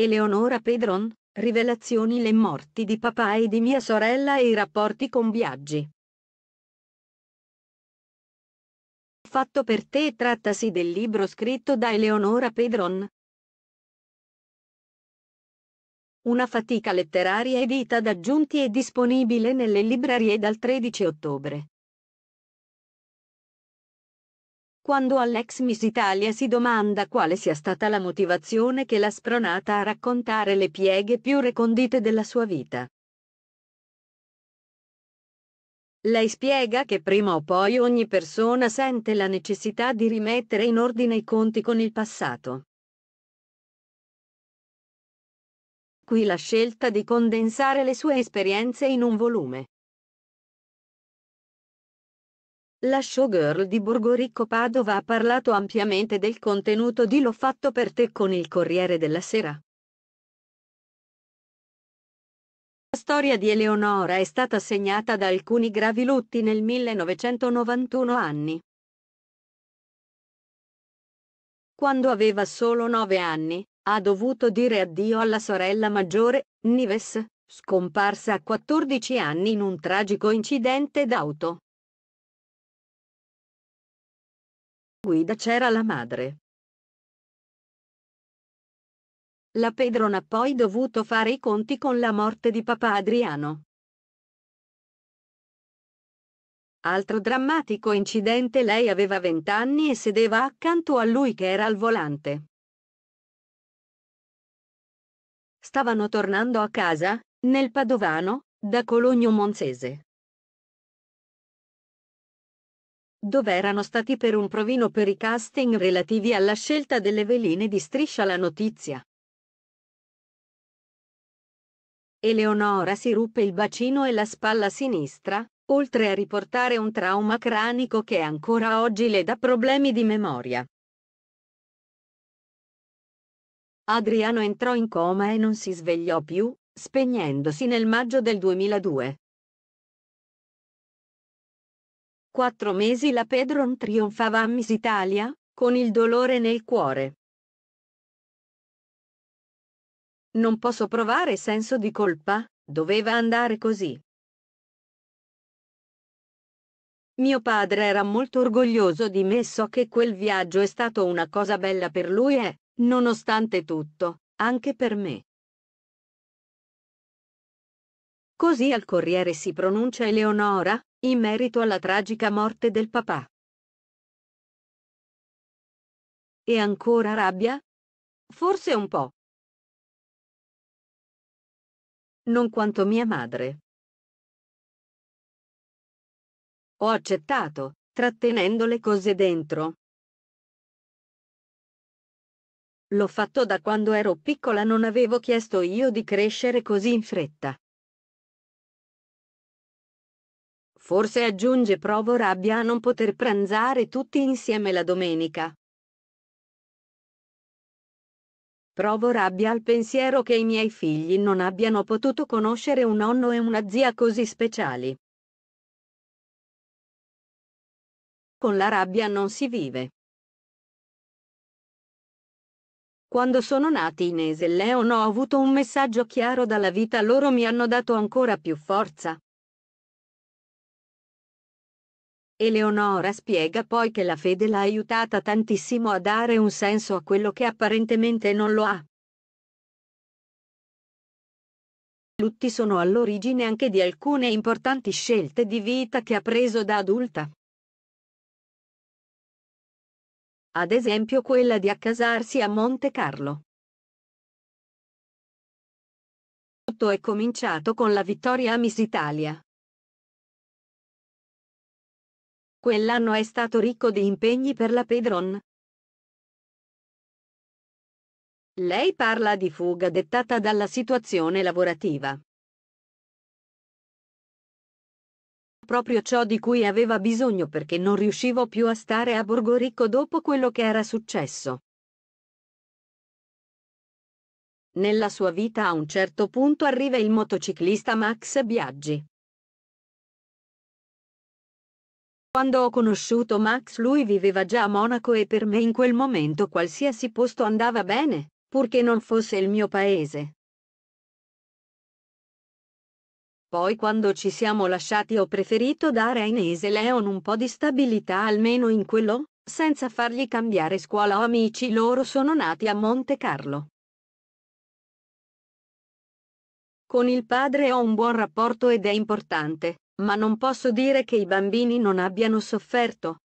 Eleonora Pedron, Rivelazioni le morti di papà e di mia sorella e i rapporti con Biaggi. Fatto per te trattasi del libro scritto da Eleonora Pedron. Una fatica letteraria edita ad aggiunti e disponibile nelle librarie dal 13 ottobre. quando all'ex Miss Italia si domanda quale sia stata la motivazione che l'ha spronata a raccontare le pieghe più recondite della sua vita. Lei spiega che prima o poi ogni persona sente la necessità di rimettere in ordine i conti con il passato. Qui la scelta di condensare le sue esperienze in un volume. La showgirl di Borgoricco Padova ha parlato ampiamente del contenuto di L'ho fatto per te con il Corriere della Sera. La storia di Eleonora è stata segnata da alcuni gravi lutti nel 1991 anni. Quando aveva solo nove anni, ha dovuto dire addio alla sorella maggiore, Nives, scomparsa a 14 anni in un tragico incidente d'auto. guida c'era la madre. La Pedron ha poi dovuto fare i conti con la morte di papà Adriano. Altro drammatico incidente lei aveva vent'anni e sedeva accanto a lui che era al volante. Stavano tornando a casa, nel Padovano, da Cologno Monzese. dove erano stati per un provino per i casting relativi alla scelta delle veline di Striscia la notizia. Eleonora si ruppe il bacino e la spalla sinistra, oltre a riportare un trauma cranico che ancora oggi le dà problemi di memoria. Adriano entrò in coma e non si svegliò più, spegnendosi nel maggio del 2002. Quattro mesi la Pedron trionfava a Miss Italia, con il dolore nel cuore. Non posso provare senso di colpa, doveva andare così. Mio padre era molto orgoglioso di me so che quel viaggio è stato una cosa bella per lui e, nonostante tutto, anche per me. Così al Corriere si pronuncia Eleonora, in merito alla tragica morte del papà. E ancora rabbia? Forse un po'. Non quanto mia madre. Ho accettato, trattenendo le cose dentro. L'ho fatto da quando ero piccola, non avevo chiesto io di crescere così in fretta. Forse aggiunge provo rabbia a non poter pranzare tutti insieme la domenica. Provo rabbia al pensiero che i miei figli non abbiano potuto conoscere un nonno e una zia così speciali. Con la rabbia non si vive. Quando sono nati Inese e Leon ho avuto un messaggio chiaro dalla vita, loro mi hanno dato ancora più forza. Eleonora spiega poi che la fede l'ha aiutata tantissimo a dare un senso a quello che apparentemente non lo ha. Lutti sono all'origine anche di alcune importanti scelte di vita che ha preso da adulta. Ad esempio quella di accasarsi a Monte Carlo. Tutto è cominciato con la vittoria a Miss Italia. Quell'anno è stato ricco di impegni per la Pedron. Lei parla di fuga dettata dalla situazione lavorativa. Proprio ciò di cui aveva bisogno perché non riuscivo più a stare a Borgoricco dopo quello che era successo. Nella sua vita a un certo punto arriva il motociclista Max Biaggi. Quando ho conosciuto Max lui viveva già a Monaco e per me in quel momento qualsiasi posto andava bene, purché non fosse il mio paese. Poi quando ci siamo lasciati ho preferito dare a Inese Leon un po' di stabilità almeno in quello, senza fargli cambiare scuola o amici loro sono nati a Monte Carlo. Con il padre ho un buon rapporto ed è importante, ma non posso dire che i bambini non abbiano sofferto.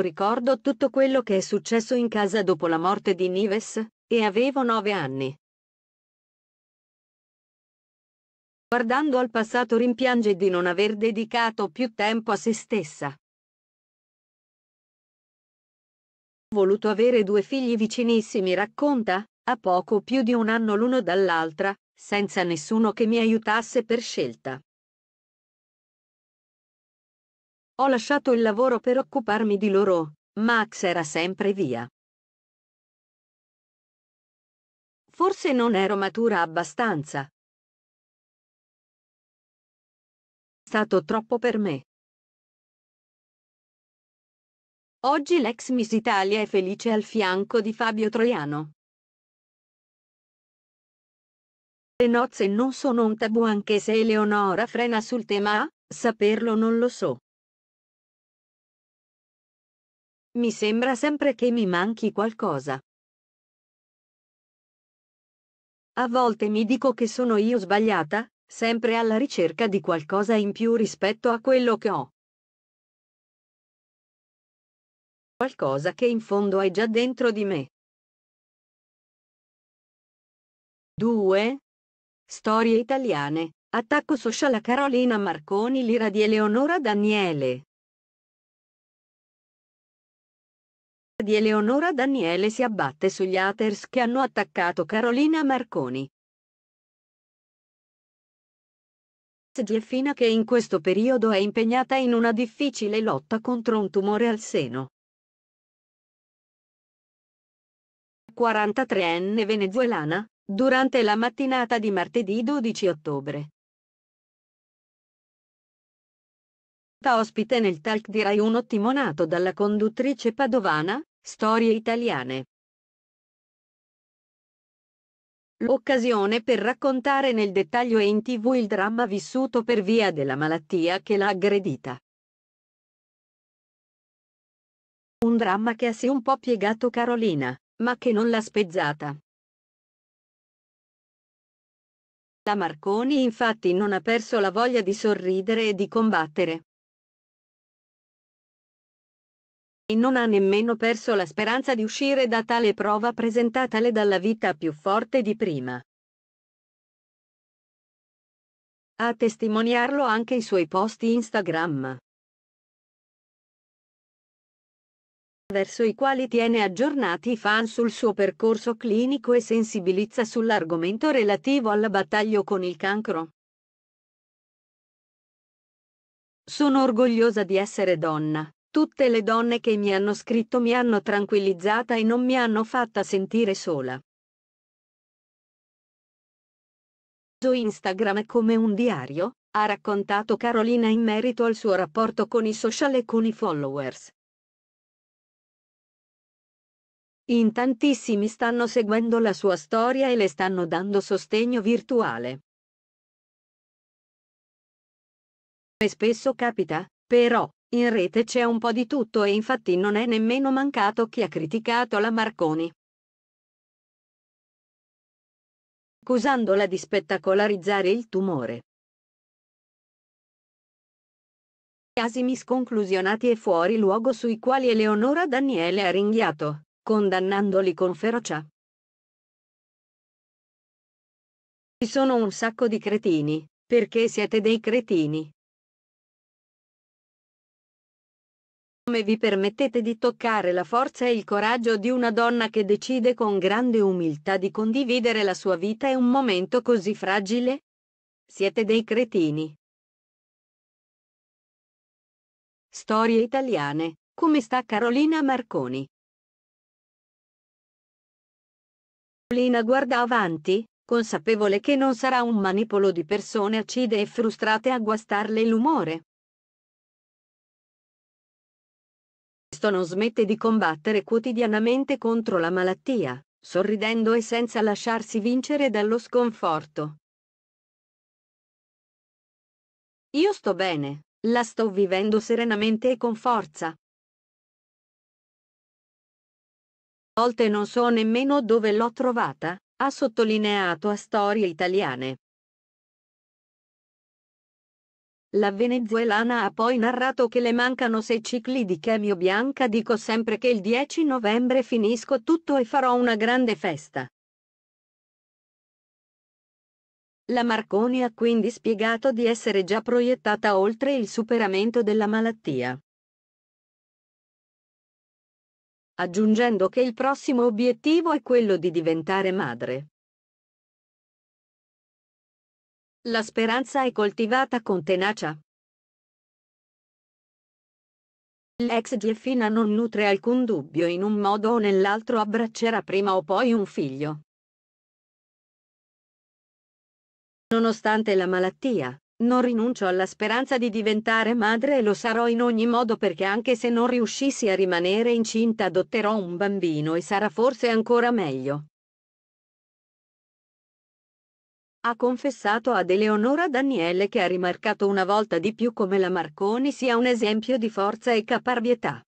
Ricordo tutto quello che è successo in casa dopo la morte di Nives, e avevo nove anni. Guardando al passato rimpiange di non aver dedicato più tempo a se stessa. Ho voluto avere due figli vicinissimi, racconta, a poco più di un anno l'uno dall'altra, senza nessuno che mi aiutasse per scelta. Ho lasciato il lavoro per occuparmi di loro, Max era sempre via. Forse non ero matura abbastanza. È stato troppo per me. Oggi l'ex Miss Italia è felice al fianco di Fabio Troiano. Le nozze non sono un tabù anche se Eleonora frena sul tema saperlo non lo so. Mi sembra sempre che mi manchi qualcosa. A volte mi dico che sono io sbagliata, sempre alla ricerca di qualcosa in più rispetto a quello che ho. Qualcosa che in fondo è già dentro di me. 2. Storie italiane. Attacco social a Carolina Marconi L'ira di Eleonora Daniele. Di Eleonora Daniele si abbatte sugli haters che hanno attaccato Carolina Marconi. Gieffina che in questo periodo è impegnata in una difficile lotta contro un tumore al seno. 43enne venezuelana, durante la mattinata di martedì 12 ottobre. Ospite nel talk di Rai 1 timonato dalla conduttrice padovana, Storie italiane. L'occasione per raccontare nel dettaglio e in tv il dramma vissuto per via della malattia che l'ha aggredita. Un dramma che ha sì un po' piegato Carolina, ma che non l'ha spezzata. La Marconi infatti non ha perso la voglia di sorridere e di combattere. E non ha nemmeno perso la speranza di uscire da tale prova presentatale dalla vita più forte di prima. A testimoniarlo anche i suoi post Instagram. verso i quali tiene aggiornati i fan sul suo percorso clinico e sensibilizza sull'argomento relativo alla battaglia con il cancro. Sono orgogliosa di essere donna. Tutte le donne che mi hanno scritto mi hanno tranquillizzata e non mi hanno fatta sentire sola. Instagram come un diario, ha raccontato Carolina in merito al suo rapporto con i social e con i followers. In tantissimi stanno seguendo la sua storia e le stanno dando sostegno virtuale. Come spesso capita, però, in rete c'è un po' di tutto e infatti non è nemmeno mancato chi ha criticato la Marconi. accusandola di spettacolarizzare il tumore. Casi misconclusionati e fuori luogo sui quali Eleonora Daniele ha ringhiato condannandoli con ferocia. Ci sono un sacco di cretini, perché siete dei cretini. Come vi permettete di toccare la forza e il coraggio di una donna che decide con grande umiltà di condividere la sua vita e un momento così fragile? Siete dei cretini. Storie italiane. Come sta Carolina Marconi? disciplina guarda avanti, consapevole che non sarà un manipolo di persone acide e frustrate a guastarle l'umore. Questo non smette di combattere quotidianamente contro la malattia, sorridendo e senza lasciarsi vincere dallo sconforto. Io sto bene, la sto vivendo serenamente e con forza, volte non so nemmeno dove l'ho trovata, ha sottolineato a Storie Italiane. La venezuelana ha poi narrato che le mancano sei cicli di chemio bianca dico sempre che il 10 novembre finisco tutto e farò una grande festa. La Marconi ha quindi spiegato di essere già proiettata oltre il superamento della malattia aggiungendo che il prossimo obiettivo è quello di diventare madre. La speranza è coltivata con tenacia. L'ex Jeffina non nutre alcun dubbio in un modo o nell'altro abbraccerà prima o poi un figlio. Nonostante la malattia, non rinuncio alla speranza di diventare madre e lo sarò in ogni modo perché anche se non riuscissi a rimanere incinta adotterò un bambino e sarà forse ancora meglio. Ha confessato ad Eleonora Daniele che ha rimarcato una volta di più come la Marconi sia un esempio di forza e caparbietà.